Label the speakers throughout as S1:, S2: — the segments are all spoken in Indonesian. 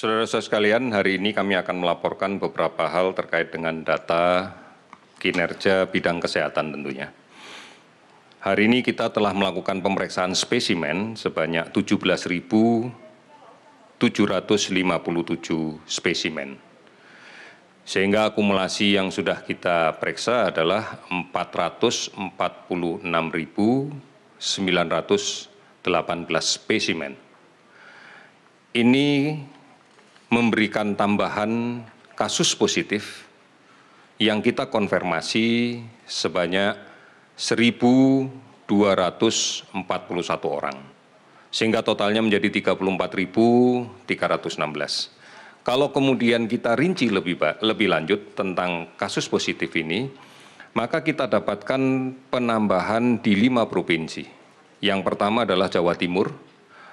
S1: Saudara-saudara sekalian, hari ini kami akan melaporkan beberapa hal terkait dengan data kinerja bidang kesehatan tentunya. Hari ini kita telah melakukan pemeriksaan spesimen sebanyak 17.757 spesimen. Sehingga akumulasi yang sudah kita periksa adalah 446.918 spesimen. Ini memberikan tambahan kasus positif yang kita konfirmasi sebanyak 1.241 orang. Sehingga totalnya menjadi 34.316. Kalau kemudian kita rinci lebih, lebih lanjut tentang kasus positif ini, maka kita dapatkan penambahan di lima provinsi. Yang pertama adalah Jawa Timur,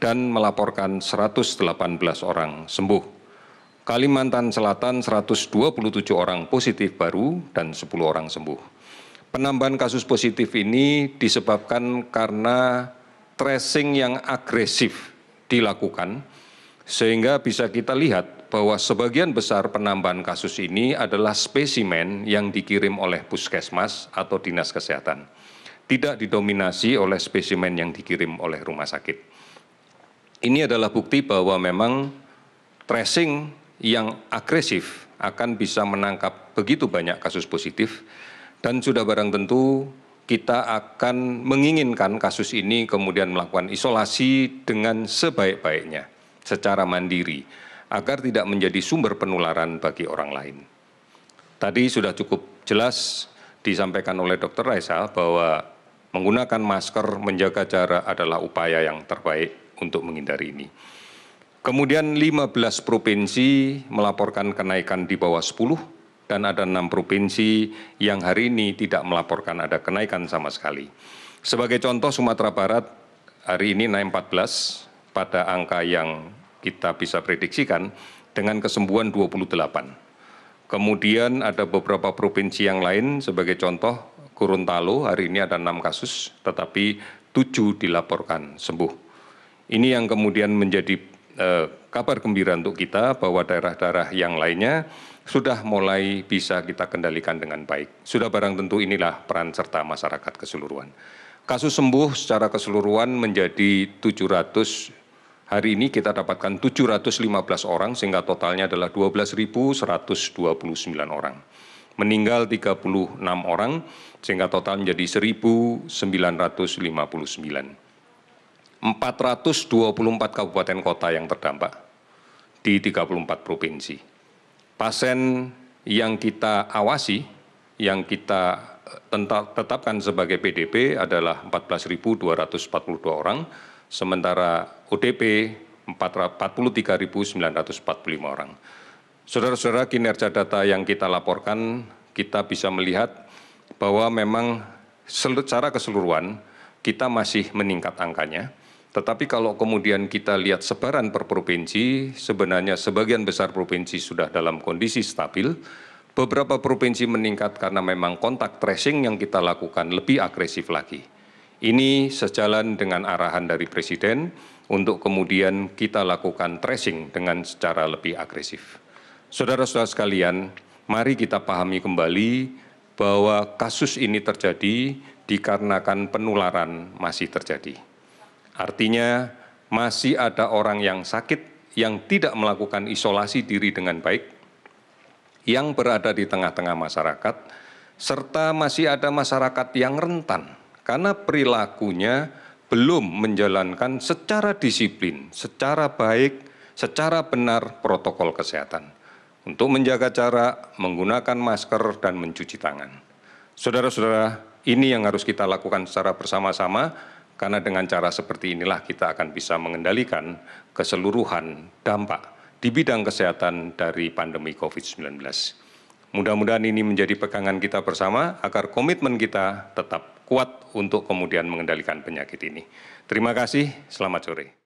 S1: dan melaporkan 118 orang sembuh. Kalimantan Selatan 127 orang positif baru dan 10 orang sembuh. Penambahan kasus positif ini disebabkan karena tracing yang agresif dilakukan, sehingga bisa kita lihat bahwa sebagian besar penambahan kasus ini adalah spesimen yang dikirim oleh puskesmas atau dinas kesehatan, tidak didominasi oleh spesimen yang dikirim oleh rumah sakit ini adalah bukti bahwa memang tracing yang agresif akan bisa menangkap begitu banyak kasus positif dan sudah barang tentu kita akan menginginkan kasus ini kemudian melakukan isolasi dengan sebaik-baiknya secara mandiri agar tidak menjadi sumber penularan bagi orang lain. Tadi sudah cukup jelas disampaikan oleh Dr. Raisa bahwa menggunakan masker menjaga jarak adalah upaya yang terbaik untuk menghindari ini. Kemudian 15 provinsi melaporkan kenaikan di bawah 10 dan ada enam provinsi yang hari ini tidak melaporkan ada kenaikan sama sekali. Sebagai contoh Sumatera Barat hari ini naik 14 pada angka yang kita bisa prediksikan dengan kesembuhan 28. Kemudian ada beberapa provinsi yang lain sebagai contoh Gorontalo hari ini ada enam kasus tetapi tujuh dilaporkan sembuh ini yang kemudian menjadi eh, kabar gembira untuk kita bahwa daerah daerah yang lainnya sudah mulai bisa kita kendalikan dengan baik. Sudah barang tentu inilah peran serta masyarakat keseluruhan. Kasus sembuh secara keseluruhan menjadi 700 Hari ini kita dapatkan 715 orang sehingga totalnya adalah 12.129 orang. Meninggal 36 orang sehingga total menjadi 1.959. 424 kabupaten kota yang terdampak di 34 provinsi. Pasien yang kita awasi, yang kita eh, tetapkan sebagai PDP adalah 14.242 orang, sementara ODP 43.945 orang. Saudara-saudara, kinerja data yang kita laporkan, kita bisa melihat bahwa memang secara keseluruhan kita masih meningkat angkanya, tetapi kalau kemudian kita lihat sebaran per provinsi, sebenarnya sebagian besar provinsi sudah dalam kondisi stabil. Beberapa provinsi meningkat karena memang kontak tracing yang kita lakukan lebih agresif lagi. Ini sejalan dengan arahan dari Presiden untuk kemudian kita lakukan tracing dengan secara lebih agresif. Saudara-saudara sekalian, mari kita pahami kembali bahwa kasus ini terjadi dikarenakan penularan masih terjadi artinya masih ada orang yang sakit yang tidak melakukan isolasi diri dengan baik, yang berada di tengah-tengah masyarakat, serta masih ada masyarakat yang rentan karena perilakunya belum menjalankan secara disiplin, secara baik, secara benar protokol kesehatan untuk menjaga cara menggunakan masker, dan mencuci tangan. Saudara-saudara, ini yang harus kita lakukan secara bersama-sama karena dengan cara seperti inilah kita akan bisa mengendalikan keseluruhan dampak di bidang kesehatan dari pandemi COVID-19. Mudah-mudahan ini menjadi pegangan kita bersama agar komitmen kita tetap kuat untuk kemudian mengendalikan penyakit ini. Terima kasih, selamat sore.